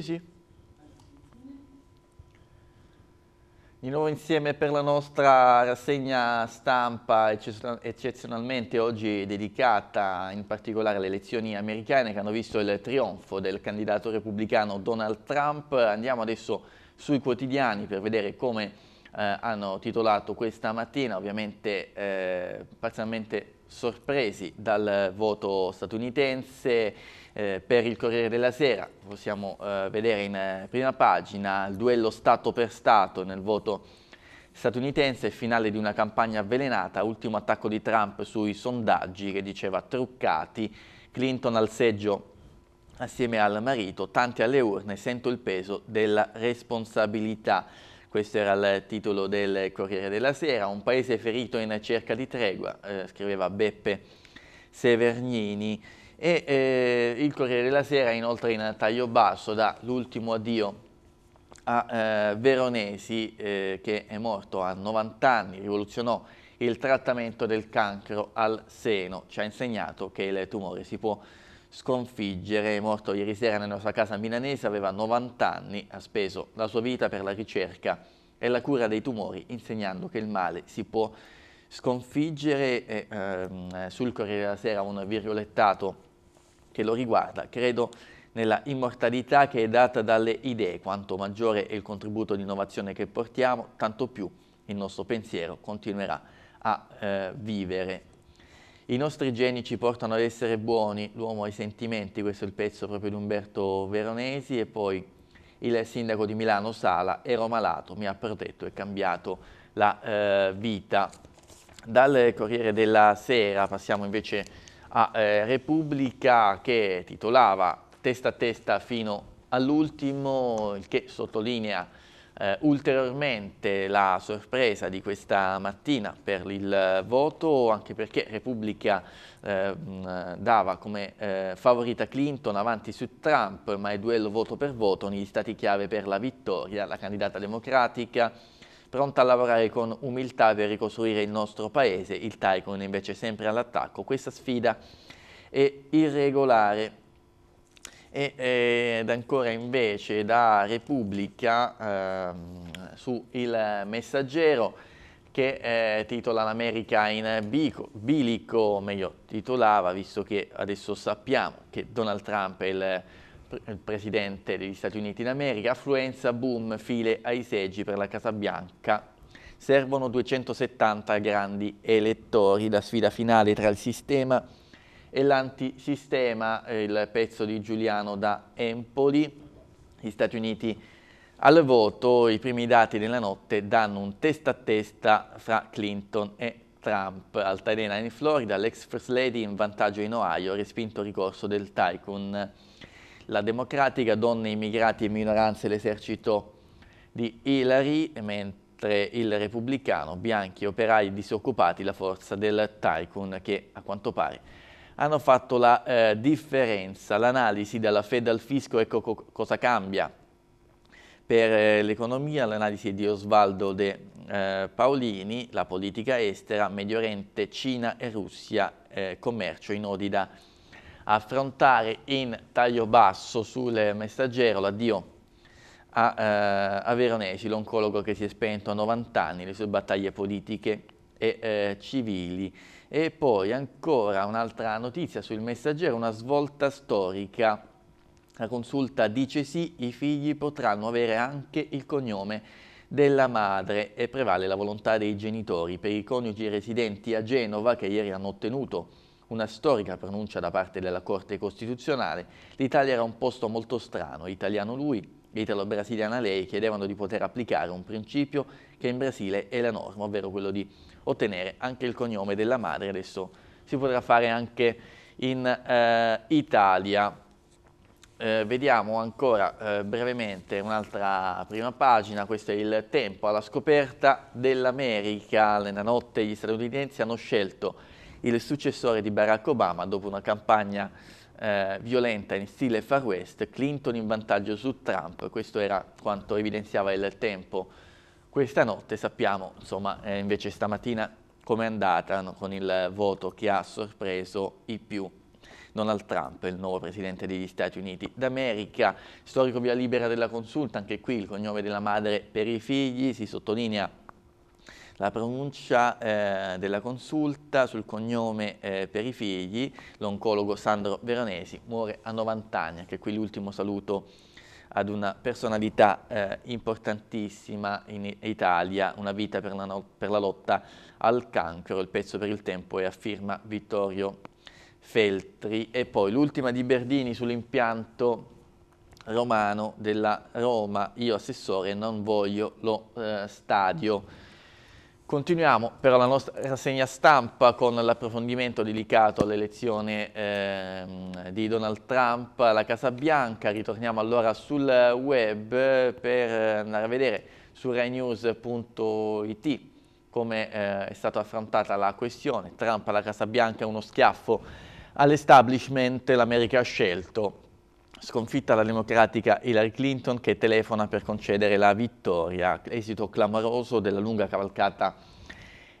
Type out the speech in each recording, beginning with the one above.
Sì, sì. Di nuovo insieme per la nostra rassegna stampa eccezionalmente oggi dedicata in particolare alle elezioni americane che hanno visto il trionfo del candidato repubblicano Donald Trump. Andiamo adesso sui quotidiani per vedere come eh, hanno titolato questa mattina, ovviamente eh, parzialmente sorpresi dal voto statunitense eh, per il Corriere della Sera. Possiamo eh, vedere in eh, prima pagina il duello Stato per Stato nel voto statunitense, finale di una campagna avvelenata, ultimo attacco di Trump sui sondaggi che diceva truccati, Clinton al seggio assieme al marito, tanti alle urne, sento il peso della responsabilità. Questo era il titolo del Corriere della Sera. Un paese ferito in cerca di tregua, eh, scriveva Beppe Severgnini. E eh, il Corriere della Sera inoltre in taglio basso dà l'ultimo addio a eh, Veronesi eh, che è morto a 90 anni, rivoluzionò il trattamento del cancro al seno. Ci ha insegnato che il tumore si può sconfiggere. È morto ieri sera nella sua casa milanese, aveva 90 anni, ha speso la sua vita per la ricerca e la cura dei tumori, insegnando che il male si può sconfiggere. E, ehm, sul Corriere della Sera un virgolettato che lo riguarda, credo nella immortalità che è data dalle idee, quanto maggiore è il contributo di innovazione che portiamo, tanto più il nostro pensiero continuerà a eh, vivere i nostri geni ci portano ad essere buoni, l'uomo ha i sentimenti, questo è il pezzo proprio di Umberto Veronesi e poi il sindaco di Milano Sala, ero malato, mi ha protetto e cambiato la eh, vita. Dal Corriere della Sera passiamo invece a eh, Repubblica che titolava testa a testa fino all'ultimo, il che sottolinea eh, ulteriormente la sorpresa di questa mattina per il eh, voto, anche perché Repubblica eh, dava come eh, favorita Clinton avanti su Trump, ma è duello voto per voto negli stati chiave per la vittoria, la candidata democratica pronta a lavorare con umiltà per ricostruire il nostro paese, il Tycoon invece sempre all'attacco. Questa sfida è irregolare e, eh, ed ancora invece da Repubblica eh, su Il Messaggero che eh, titola l'America in bico, bilico, meglio titolava, visto che adesso sappiamo che Donald Trump è il, il presidente degli Stati Uniti d'America, affluenza, boom, file ai seggi per la Casa Bianca, servono 270 grandi elettori, la sfida finale tra il sistema e l'antisistema, eh, il pezzo di Giuliano da Empoli, gli Stati Uniti al voto, i primi dati della notte danno un testa a testa fra Clinton e Trump, altalena in Florida, l'ex First Lady in vantaggio in Ohio, respinto ricorso del tycoon. La democratica, donne, immigrati e minoranze, l'esercito di Hillary, mentre il repubblicano, bianchi, operai, disoccupati, la forza del tycoon che a quanto pare hanno fatto la eh, differenza. L'analisi dalla Fed al fisco, ecco co cosa cambia per eh, l'economia, l'analisi di Osvaldo De eh, Paolini, la politica estera, Medio Oriente, Cina e Russia, eh, commercio, i nodi da affrontare in taglio basso sul messaggero, l'addio a, eh, a Veronesi, l'oncologo che si è spento a 90 anni, le sue battaglie politiche e eh, civili. E poi ancora un'altra notizia sul messaggero, una svolta storica. La consulta dice sì, i figli potranno avere anche il cognome della madre e prevale la volontà dei genitori. Per i coniugi residenti a Genova che ieri hanno ottenuto una storica pronuncia da parte della Corte Costituzionale, l'Italia era un posto molto strano, italiano lui, italo-brasiliana lei, chiedevano di poter applicare un principio che in Brasile è la norma, ovvero quello di ottenere anche il cognome della madre, adesso si potrà fare anche in eh, Italia. Eh, vediamo ancora eh, brevemente un'altra prima pagina, questo è il tempo alla scoperta dell'America. Nella notte gli statunitensi hanno scelto il successore di Barack Obama dopo una campagna eh, violenta in stile Far West, Clinton in vantaggio su Trump, questo era quanto evidenziava il tempo questa notte sappiamo, insomma, eh, invece stamattina com'è andata no? con il voto che ha sorpreso i più. Donald Trump, il nuovo presidente degli Stati Uniti d'America, storico via libera della consulta, anche qui il cognome della madre per i figli, si sottolinea la pronuncia eh, della consulta sul cognome eh, per i figli, l'oncologo Sandro Veronesi, muore a 90 anni, anche qui l'ultimo saluto ad una personalità eh, importantissima in Italia, Una vita per la, no per la, lotta al cancro, il pezzo per il tempo è a firma Vittorio Feltri e poi l'ultima di Berdini sull'impianto romano della Roma, io assessore non voglio lo eh, stadio Continuiamo però la nostra rassegna stampa con l'approfondimento dedicato all'elezione eh, di Donald Trump alla Casa Bianca. Ritorniamo allora sul web per andare a vedere su rainews.it come eh, è stata affrontata la questione. Trump alla Casa Bianca è uno schiaffo all'establishment, l'America ha scelto sconfitta la democratica Hillary Clinton che telefona per concedere la vittoria, esito clamoroso della lunga cavalcata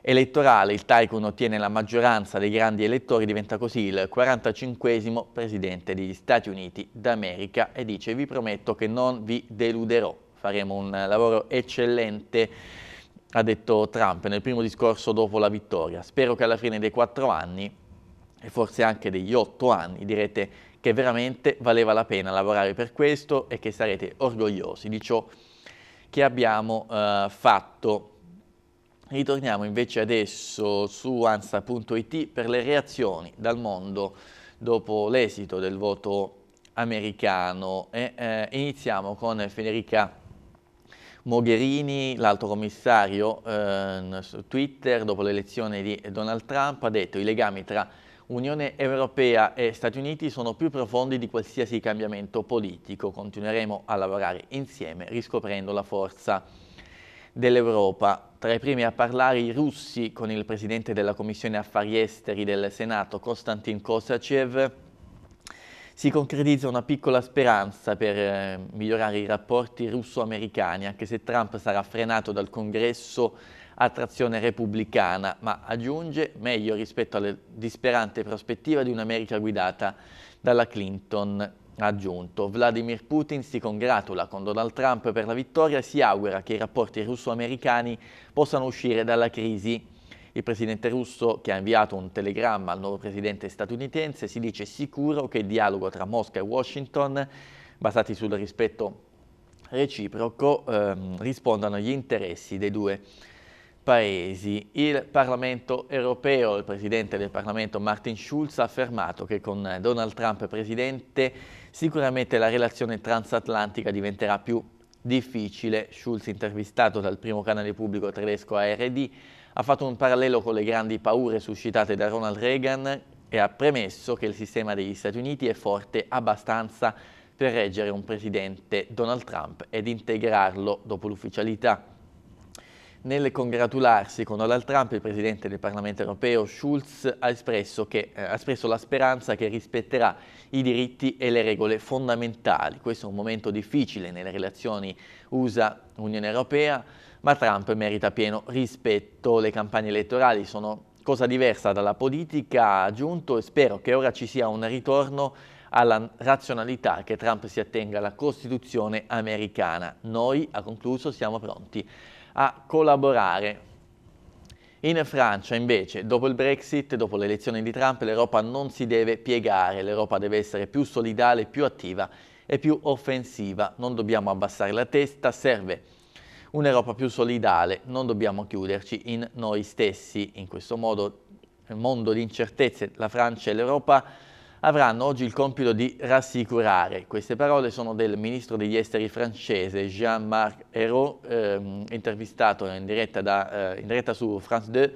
elettorale. Il Tycoon ottiene la maggioranza dei grandi elettori, diventa così il 45 presidente degli Stati Uniti d'America e dice vi prometto che non vi deluderò, faremo un lavoro eccellente ha detto Trump nel primo discorso dopo la vittoria. Spero che alla fine dei quattro anni e forse anche degli otto anni direte che veramente valeva la pena lavorare per questo e che sarete orgogliosi di ciò che abbiamo eh, fatto. Ritorniamo invece adesso su ansa.it per le reazioni dal mondo dopo l'esito del voto americano e eh, iniziamo con Federica Mogherini, l'alto commissario eh, su Twitter dopo l'elezione di Donald Trump ha detto i legami tra Unione Europea e Stati Uniti sono più profondi di qualsiasi cambiamento politico. Continueremo a lavorare insieme riscoprendo la forza dell'Europa. Tra i primi a parlare i russi con il presidente della Commissione Affari Esteri del Senato, Konstantin Kosacev, si concretizza una piccola speranza per eh, migliorare i rapporti russo-americani, anche se Trump sarà frenato dal congresso a trazione repubblicana, ma aggiunge meglio rispetto alla disperante prospettiva di un'America guidata dalla Clinton aggiunto. Vladimir Putin si congratula con Donald Trump per la vittoria e si augura che i rapporti russo-americani possano uscire dalla crisi. Il presidente russo, che ha inviato un telegramma al nuovo presidente statunitense, si dice sicuro che il dialogo tra Mosca e Washington, basati sul rispetto reciproco, ehm, rispondano agli interessi dei due paesi. Il Parlamento europeo, il presidente del Parlamento Martin Schulz ha affermato che con Donald Trump presidente sicuramente la relazione transatlantica diventerà più difficile. Schulz, intervistato dal primo canale pubblico tedesco ARD, ha fatto un parallelo con le grandi paure suscitate da Ronald Reagan e ha premesso che il sistema degli Stati Uniti è forte abbastanza per reggere un presidente Donald Trump ed integrarlo dopo l'ufficialità nel congratularsi con Donald Trump, il presidente del Parlamento europeo Schulz ha espresso, che, eh, ha espresso, la speranza che rispetterà i diritti e le regole fondamentali. Questo è un momento difficile nelle relazioni USA-Unione Europea, ma Trump merita pieno rispetto. Le campagne elettorali sono cosa diversa dalla politica, ha aggiunto, e spero che ora ci sia un ritorno alla razionalità che Trump si attenga alla Costituzione americana. Noi, ha concluso, siamo pronti a collaborare. In Francia invece, dopo il Brexit, dopo le elezioni di Trump, l'Europa non si deve piegare, l'Europa deve essere più solidale, più attiva e più offensiva. Non dobbiamo abbassare la testa, serve un'Europa più solidale, non dobbiamo chiuderci in noi stessi. In questo modo, nel mondo di incertezze, la Francia e l'Europa avranno oggi il compito di rassicurare. Queste parole sono del ministro degli esteri francese Jean-Marc Ayrault, ehm, intervistato in diretta, da, eh, in diretta su France 2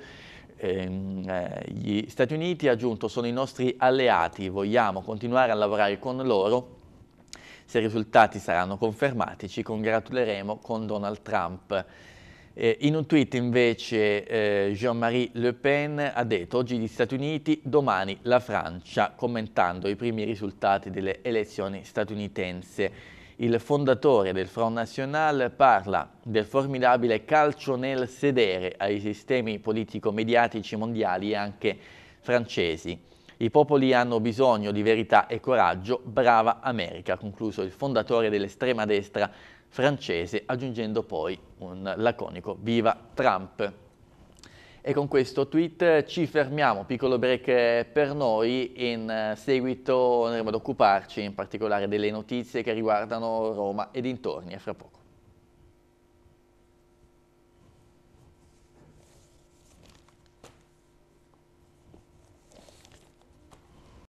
ehm, eh, gli Stati Uniti, ha aggiunto, sono i nostri alleati, vogliamo continuare a lavorare con loro. Se i risultati saranno confermati ci congratuleremo con Donald Trump. Eh, in un tweet invece eh, Jean-Marie Le Pen ha detto oggi gli Stati Uniti, domani la Francia, commentando i primi risultati delle elezioni statunitense. Il fondatore del Front National parla del formidabile calcio nel sedere ai sistemi politico-mediatici mondiali e anche francesi. I popoli hanno bisogno di verità e coraggio, brava America, concluso il fondatore dell'estrema destra francese, aggiungendo poi un laconico viva Trump. E con questo tweet ci fermiamo, piccolo break eh, per noi, in eh, seguito andremo ad occuparci in particolare delle notizie che riguardano Roma e dintorni, a fra poco.